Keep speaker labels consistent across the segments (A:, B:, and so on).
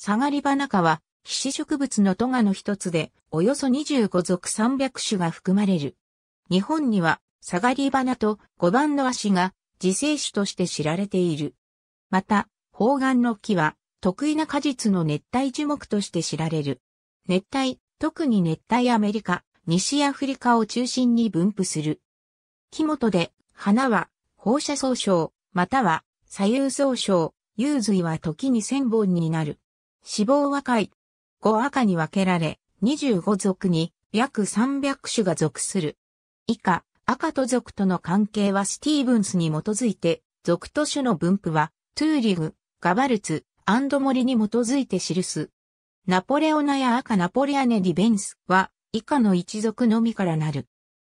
A: サガリバナ科は、希子植物のトガの一つで、およそ25属300種が含まれる。日本には、サガリバナと5番の足が自生種として知られている。また、方眼の木は、得意な果実の熱帯樹木として知られる。熱帯、特に熱帯アメリカ、西アフリカを中心に分布する。木元で、花は、放射総称、または、左右総称、有髄は時に千本になる。死亡和解。5赤に分けられ、25族に約300種が属する。以下、赤と族との関係はスティーブンスに基づいて、族と種の分布は、トゥーリグ、ガバルツ、アンドモリに基づいて記す。ナポレオナや赤ナポレアネディベンスは、以下の一族のみからなる。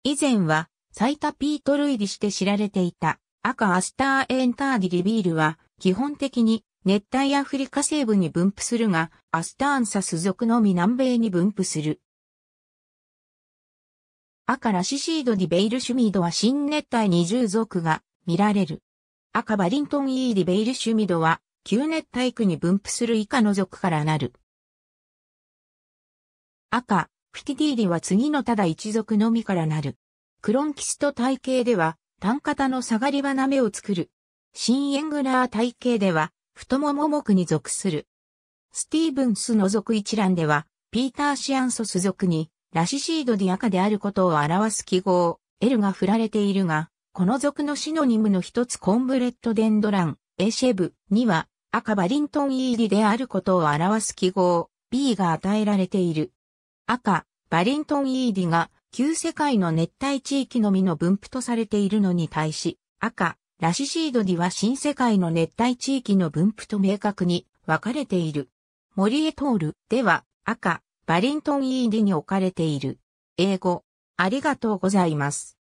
A: 以前は、最多ピート類似して知られていた、赤アスターエンターディリビールは、基本的に熱帯アフリカ西部に分布するが、アスターンサス属のみ南米に分布する。赤ラシシードディベイルシュミードは新熱帯20属が見られる。赤バリントンイーディベイルシュミードは旧熱帯区に分布する以下の属からなる。赤、フィティディーィは次のただ一族のみからなる。クロンキスト体系では、単型の下がり花芽を作る。新エングラー体系では、太ももくに属する。スティーブンスの属一覧では、ピーター・シアンソス属に、ラシシードディアカであることを表す記号、L が振られているが、この属のシノニムの一つコンブレットデンドラン、A シェブには、赤バリントンイーィであることを表す記号、B が与えられている。赤、バリントンイーィが、旧世界の熱帯地域のみの分布とされているのに対し、赤、ラシシードには新世界の熱帯地域の分布と明確に分かれている。モリエトールでは赤、バリントンイーディに置かれている。英語、ありがとうございます。